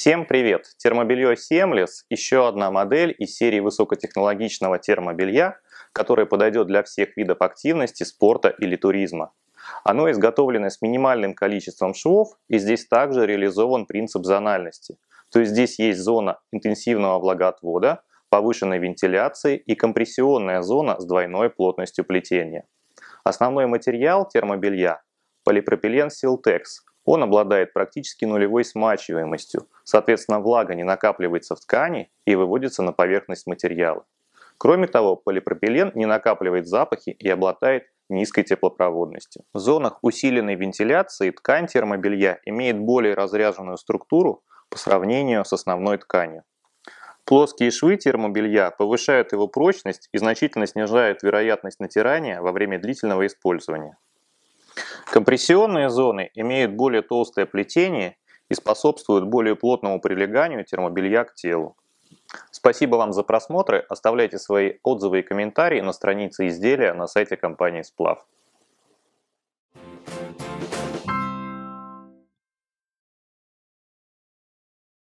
Всем привет! Термобелье Семлес еще одна модель из серии высокотехнологичного термобелья, которая подойдет для всех видов активности, спорта или туризма. Оно изготовлено с минимальным количеством швов, и здесь также реализован принцип зональности. То есть здесь есть зона интенсивного влагоотвода, повышенной вентиляции и компрессионная зона с двойной плотностью плетения. Основной материал термобелья – полипропилен Силтекс, он обладает практически нулевой смачиваемостью, соответственно влага не накапливается в ткани и выводится на поверхность материала. Кроме того, полипропилен не накапливает запахи и обладает низкой теплопроводностью. В зонах усиленной вентиляции ткань термобелья имеет более разряженную структуру по сравнению с основной тканью. Плоские швы термобелья повышают его прочность и значительно снижают вероятность натирания во время длительного использования. Компрессионные зоны имеют более толстое плетение и способствуют более плотному прилеганию термобелья к телу. Спасибо вам за просмотры. Оставляйте свои отзывы и комментарии на странице изделия на сайте компании Сплав.